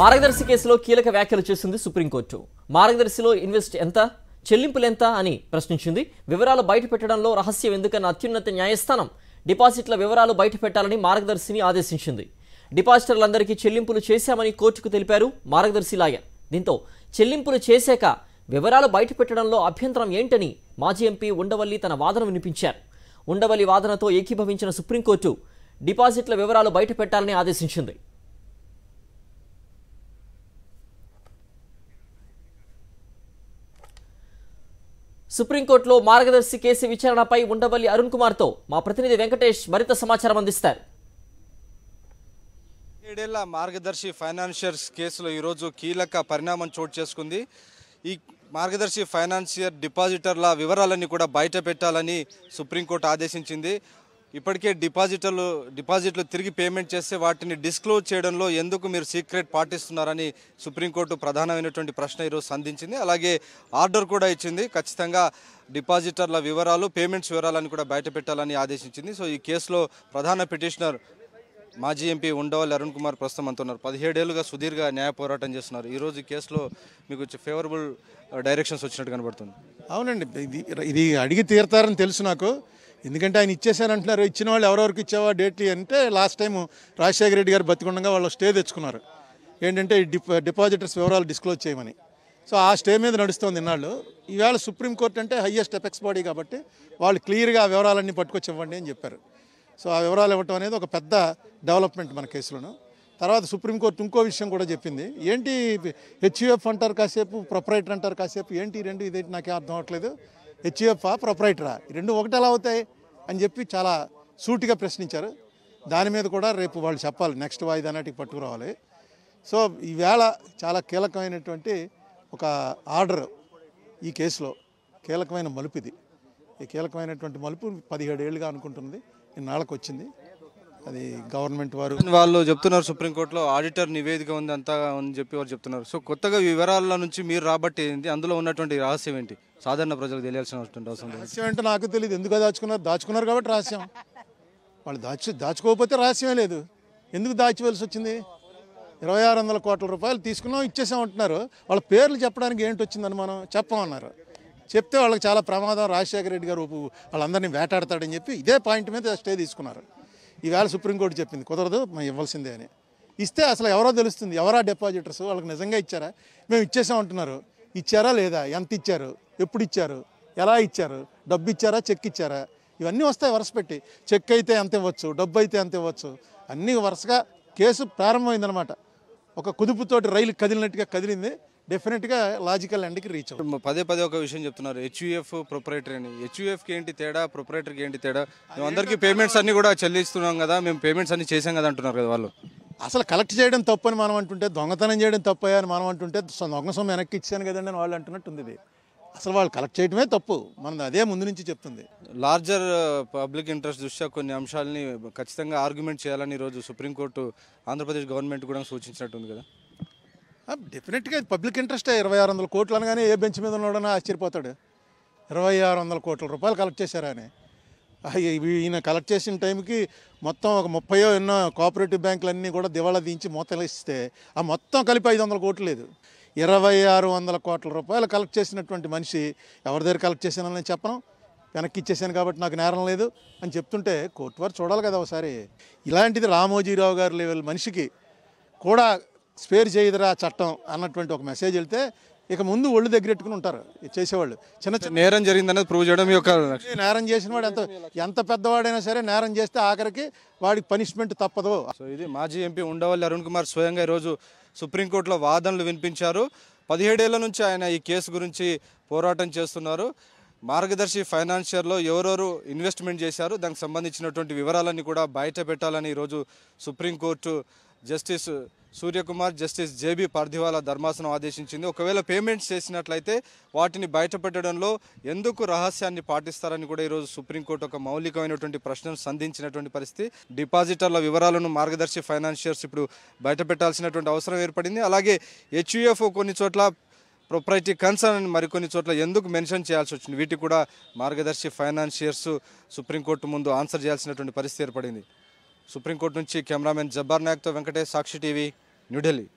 మార్గదర్శి కేసులో కీలక వ్యాఖ్యలు చేసింది సుప్రీంకోర్టు మార్గదర్శిలో ఇన్వెస్ట్ ఎంత చెల్లింపులు ఎంత అని ప్రశ్నించింది వివరాలు బయటపెట్టడంలో రహస్యం ఎందుకన్న అత్యున్నత న్యాయస్థానం డిపాజిట్ల వివరాలు బయట పెట్టాలని మార్గదర్శిని ఆదేశించింది డిపాజిటర్లందరికీ చెల్లింపులు చేశామని కోర్టుకు తెలిపారు మార్గదర్శి లాయర్ దీంతో చెల్లింపులు చేశాక వివరాలు బయటపెట్టడంలో అభ్యంతరం ఏంటని మాజీ ఎంపీ ఉండవల్లి తన వాదన వినిపించారు ఉండవల్లి వాదనతో ఏకీభవించిన సుప్రీంకోర్టు డిపాజిట్ల వివరాలు బయట పెట్టాలని ఆదేశించింది సుప్రీంకోర్టులో మార్గదర్శి కేసు విచారణపై ఉండవల్లి అరుణ్ కుమార్తో మా ప్రతినిధి వెంకటేష్ మరింత సమాచారం అందిస్తారు ఏడేళ్ల మార్గదర్శి ఫైనాన్షియర్స్ కేసులో ఈరోజు కీలక పరిణామం చోటు చేసుకుంది ఈ మార్గదర్శి ఫైనాన్షియర్ డిపాజిటర్ల వివరాలన్నీ కూడా బయట పెట్టాలని సుప్రీంకోర్టు ఆదేశించింది ఇప్పటికే డిపాజిటర్లు డిపాజిట్లు తిరిగి పేమెంట్ చేస్తే వాటిని డిస్క్లోజ్ చేయడంలో ఎందుకు మీరు సీక్రెట్ పాటిస్తున్నారని సుప్రీంకోర్టు ప్రధానమైనటువంటి ప్రశ్న ఈరోజు సంధించింది అలాగే ఆర్డర్ కూడా ఇచ్చింది ఖచ్చితంగా డిపాజిటర్ల వివరాలు పేమెంట్స్ వివరాలను కూడా బయట పెట్టాలని ఆదేశించింది సో ఈ కేసులో ప్రధాన పిటిషనర్ మాజీ ఎంపీ ఉండవల్లి అరుణ్ కుమార్ ప్రస్తుతం అంటున్నారు పదిహేడేళ్లుగా సుదీర్ఘ న్యాయ పోరాటం చేస్తున్నారు ఈరోజు కేసులో మీకు ఫేవరబుల్ డైరెక్షన్స్ వచ్చినట్టు కనబడుతుంది అవునండి ఇది ఇది అడిగి తీరతారని తెలుసు నాకు ఎందుకంటే ఆయన ఇచ్చేసారంటున్నారు ఇచ్చిన వాళ్ళు ఎవరెవరికి ఇచ్చావా డేట్ అంటే లాస్ట్ టైం రాజశేఖర రెడ్డి గారు బతికుండగా వాళ్ళు స్టే తెచ్చుకున్నారు ఏంటంటే డిపాజిటర్స్ వివరాలు డిస్క్లోజ్ చేయమని సో ఆ స్టే మీద నడుస్తుంది ఇన్నాళ్ళు ఈవేళ సుప్రీంకోర్టు అంటే హయ్యెస్ట్ ఎఫెక్స్ బాడీ కాబట్టి వాళ్ళు క్లియర్గా ఆ వివరాలన్నీ పట్టుకొచ్చి ఇవ్వండి అని చెప్పారు సో ఆ వివరాలు ఇవ్వటం అనేది ఒక పెద్ద డెవలప్మెంట్ మన కేసులోను తర్వాత సుప్రీంకోర్టు ఇంకో విషయం కూడా చెప్పింది ఏంటి హెచ్యుఎఫ్ అంటారు కాసేపు ప్రొపరేటర్ అంటారు కాసేపు ఏంటి రెండు ఇదేంటి నాకేం అర్థం అవ్వట్లేదు హెచ్యుఎఫ్ఆ ప్రొపరేటరా రెండు ఒకటి ఎలా అవుతాయి అని చెప్పి చాలా సూటిగా ప్రశ్నించారు దాని మీద కూడా రేపు వాళ్ళు చెప్పాలి నెక్స్ట్ వాయిదా నాటికి పట్టుకురావాలి సో ఈవేళ చాలా కీలకమైనటువంటి ఒక ఆర్డర్ ఈ కేసులో కీలకమైన మలుపు ఇది ఈ కీలకమైనటువంటి మలుపు పదిహేడేళ్ళుగా అనుకుంటుంది ఇన్నాళ్ళకు వచ్చింది అది గవర్నమెంట్ వారు వాళ్ళు చెప్తున్నారు సుప్రీంకోర్టులో ఆడిటర్ నివేదిక ఉంది అంతా అని చెప్పి వారు చెప్తున్నారు సో కొత్తగా వివరాల నుంచి మీరు రాబట్టి ఏంటి అందులో ఉన్నటువంటి రహస్యం ఏంటి సాధారణ ప్రజలకు తెలియాల్సిన అవసరం రహస్యం అంటే నాకు తెలియదు ఎందుకు దాచుకున్నారు దాచుకున్నారు కాబట్టి రహస్యం వాళ్ళు దాచి దాచుకోకపోతే రహస్యమే లేదు ఎందుకు దాచివలసి వచ్చింది ఇరవై ఆరు వందల కోట్ల రూపాయలు తీసుకున్నాం ఇచ్చేసామంటున్నారు వాళ్ళ పేర్లు చెప్పడానికి ఏంటి వచ్చిందని మనం చెప్పమన్నారు చెప్తే వాళ్ళకి చాలా ప్రమాదం రాజశేఖర రెడ్డి గారు వాళ్ళందరినీ వేటాడతాడని చెప్పి ఇదే పాయింట్ మీద స్టే తీసుకున్నారు ఈవేళ సుప్రీంకోర్టు చెప్పింది కుదరదు ఇవ్వాల్సిందే అని ఇస్తే అసలు ఎవరో తెలుస్తుంది ఎవరా డిపాజిటర్స్ వాళ్ళకి నిజంగా ఇచ్చారా మేము ఇచ్చేసామంటున్నారు ఇచ్చారా లేదా ఎంత ఇచ్చారు ఎప్పుడు ఇచ్చారు ఎలా ఇచ్చారు డబ్బు ఇచ్చారా చెక్ ఇచ్చారా ఇవన్నీ వస్తాయి వరుస పెట్టి చెక్ అయితే ఎంత ఇవ్వచ్చు డబ్బు అయితే ఎంత ఇవ్వచ్చు అన్నీ వరుసగా కేసు ప్రారంభమైందనమాట ఒక కుదుపుతోటి రైలు కదిలినట్టుగా కదిలింది డెఫినెట్గా లాజికల్ ఎండ్కి రీచ్ అవుతుంది పదే పదే ఒక విషయం చెప్తున్నారు హెచ్యుఎఫ్ ప్రొపరేటర్ అని హెచ్యుఎఫ్కి ఏంటి తేడా ప్రొపరేటర్కి ఏంటి తేడా మేము అందరికీ పేమెంట్స్ అన్నీ కూడా చెల్లిస్తున్నాం కదా మేము పేమెంట్స్ అన్నీ చేసాం కదా అంటున్నారు కదా వాళ్ళు అసలు కలెక్ట్ చేయడం తప్పు అని మనం అంటుంటే దొంగతనం చేయడం తప్ప అని మనం అంటుంటే దొంగ సొమ్ము వెనక్కి ఇచ్చాను కదండి అని వాళ్ళు అంటున్నట్టుంది ఇది అసలు వాళ్ళు కలెక్ట్ చేయడమే తప్పు మనం అదే ముందు నుంచి చెప్తుంది లార్జర్ పబ్లిక్ ఇంట్రెస్ట్ దృష్ట్యా కొన్ని అంశాలని ఖచ్చితంగా ఆర్గ్యుమెంట్ చేయాలని ఈరోజు సుప్రీంకోర్టు ఆంధ్రప్రదేశ్ గవర్నమెంట్ కూడా సూచించినట్టుంది కదా డెఫినెట్గా ఇది పబ్లిక్ ఇంట్రెస్ట్ ఇరవై ఆరు వందల కోట్లు అనగానే ఏ బెంచ్ మీద ఉన్నాడని ఆశ్చర్యపోతాడు ఇరవై ఆరు వందల కోట్ల రూపాయలు కలెక్ట్ చేశారా అని ఈయన కలెక్ట్ చేసిన టైంకి మొత్తం ఒక ముప్పయో ఎన్నో కోఆపరేటివ్ బ్యాంకులు అన్నీ కూడా దివాళా దించి మూతలిస్తే ఆ మొత్తం కలిపి ఐదు వందల కోట్లు లేదు ఇరవై ఆరు వందల కోట్ల రూపాయలు కలెక్ట్ చేసినటువంటి మనిషి ఎవరి దగ్గర కలెక్ట్ చేశానని చెప్పను వెనక్కి ఇచ్చేసాను కాబట్టి నాకు నేరం లేదు అని చెప్తుంటే కోర్టు వారు చూడాలి కదా ఒకసారి ఇలాంటిది రామోజీరావు గారు లెవెల్ మనిషికి కూడా స్పేర్ చేయదురా చట్టం అన్నటువంటి ఒక మెసేజ్ వెళ్తే ఇక ముందు ఒళ్ళు దగ్గర పెట్టుకుని ఉంటారు చేసేవాళ్ళు చిన్న చిన్న నేరం జరిగిందనేది ప్రూవ్ చేయడం యొక్క నేరం చేసిన వాడు ఎంత ఎంత పెద్దవాడైనా సరే నేరం చేస్తే ఆఖరికి వాడికి పనిష్మెంట్ తప్పదు సో ఇది మాజీ ఎంపీ ఉండవల్లి అరుణ్ కుమార్ స్వయంగా ఈరోజు సుప్రీంకోర్టులో వాదనలు వినిపించారు పదిహేడేళ్ల నుంచి ఆయన ఈ కేసు గురించి పోరాటం చేస్తున్నారు మార్గదర్శి ఫైనాన్షియర్లో ఎవరెవరు ఇన్వెస్ట్మెంట్ చేశారు దానికి సంబంధించినటువంటి వివరాలన్నీ కూడా బయట పెట్టాలని ఈరోజు supreme court justice Suryakumar justice J B Pardiwala ధర్మాసనం ఆదేశించింది ఒకవేళ పేమెంట్స్ చేసినట్లయితే వాటిని బయటపెట్టడంలో ఎందుకు రహస్యాన్ని పాటిస్తారని కూడా ఈరోజు సుప్రీంకోర్టు ఒక మౌలికమైనటువంటి ప్రశ్నను సంధించినటువంటి పరిస్థితి డిపాజిటర్ల వివరాలను మార్గదర్శి ఫైనాన్షియర్స్ ఇప్పుడు బయటపెట్టాల్సినటువంటి అవసరం ఏర్పడింది అలాగే హెచ్యుఎఫ్ కొన్ని చోట్ల ప్రొప్రైటీ కన్సర్న్ అని మరికొన్ని చోట్ల ఎందుకు మెన్షన్ చేయాల్సి వచ్చింది వీటికి కూడా మార్గదర్శి ఫైనాన్షియర్స్ సుప్రీంకోర్టు ముందు ఆన్సర్ చేయాల్సినటువంటి పరిస్థితి ఏర్పడింది సుప్రీంకోర్టు నుంచి కెమెరామెన్ జబ్బార్ నాయక్తో వెంకటేష్ సాక్షి టీవీ న్యూఢిల్లీ